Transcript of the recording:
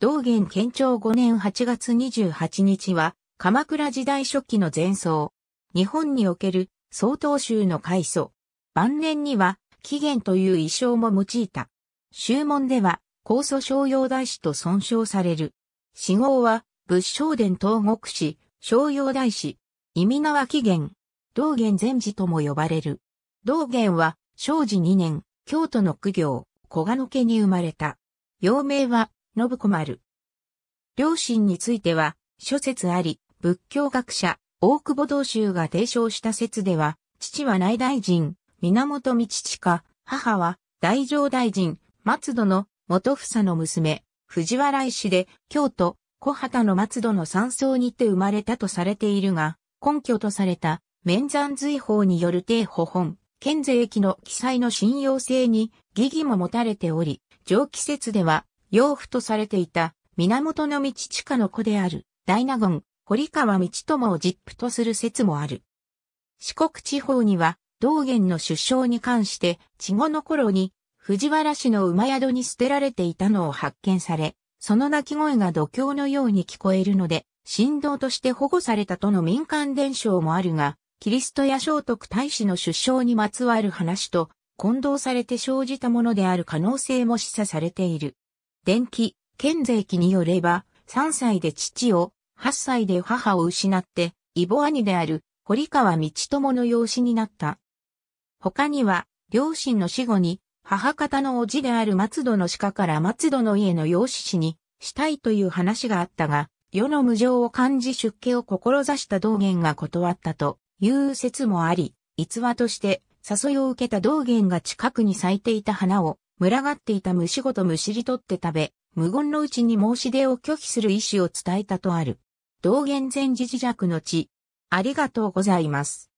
道元建長5年8月28日は、鎌倉時代初期の前奏。日本における総統宗の開祖。晩年には、起源という遺匠も用いた。宗門では、高祖商用大師と尊称される。死号は、仏正殿東国師、商用大師、意味縄起源、道元禅師とも呼ばれる。道元は、正治2年、京都の苦行、小賀野家に生まれた。幼名は、信子丸。両親については、諸説あり、仏教学者、大久保道州が提唱した説では、父は内大臣、源道親、母は大乗大臣、松戸の元房の娘、藤原石で、京都、小畑の松戸の山荘にて生まれたとされているが、根拠とされた、免山随法による定保本、県税駅の記載の信用性に疑義も持たれており、上記説では、養父とされていた源の道下の子である大納言、堀川道友を実父とする説もある。四国地方には道元の出生に関して地後の頃に藤原氏の馬宿に捨てられていたのを発見され、その鳴き声が度胸のように聞こえるので、神道として保護されたとの民間伝承もあるが、キリストや聖徳太子の出生にまつわる話と混同されて生じたものである可能性も示唆されている。電気、県税記によれば、3歳で父を、8歳で母を失って、異母兄である堀川道友の養子になった。他には、両親の死後に、母方の叔父である松戸の鹿から松戸の家の養子死にしたいという話があったが、世の無情を感じ出家を志した道元が断ったという説もあり、逸話として誘いを受けた道元が近くに咲いていた花を群がっていた虫ごと虫しり取って食べ、無言のうちに申し出を拒否する意思を伝えたとある。道元禅寺自弱の地。ありがとうございます。